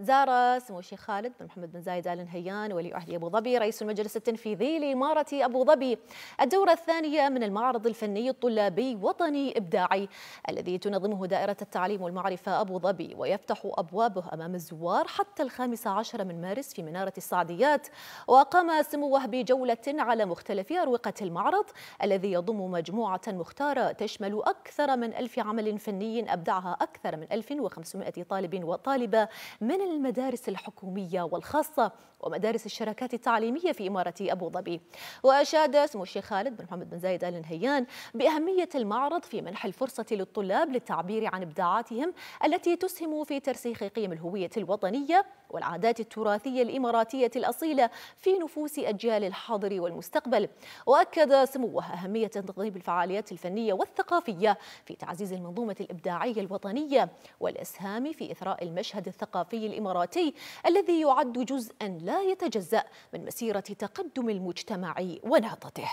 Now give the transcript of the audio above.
زار سمو الشيخ خالد بن محمد بن زايد ال نهيان ولي عهد ابو ظبي رئيس المجلس التنفيذي لاماره ابو ظبي الدوره الثانيه من المعرض الفني الطلابي وطني ابداعي الذي تنظمه دائره التعليم والمعرفه ابو ظبي ويفتح ابوابه امام الزوار حتى الخامس عشر من مارس في مناره السعديات وقام سموه بجوله على مختلف اروقه المعرض الذي يضم مجموعه مختاره تشمل اكثر من ألف عمل فني ابدعها اكثر من 1500 طالب وطالبه من المدارس الحكومية والخاصة ومدارس الشراكات التعليمية في إمارة أبو ظبي وأشاد سمو الشيخ خالد بن محمد بن زايد آل نهيان بأهمية المعرض في منح الفرصة للطلاب للتعبير عن إبداعاتهم التي تسهم في ترسيخ قيم الهوية الوطنية والعادات التراثية الإماراتية الأصيلة في نفوس أجيال الحاضر والمستقبل وأكد سموه أهمية تنظيم الفعاليات الفنية والثقافية في تعزيز المنظومة الإبداعية الوطنية والإسهام في إثراء المشهد الثقافي الإماراتي الذي يعد جزءا لا يتجزأ من مسيرة تقدم المجتمع ونهضته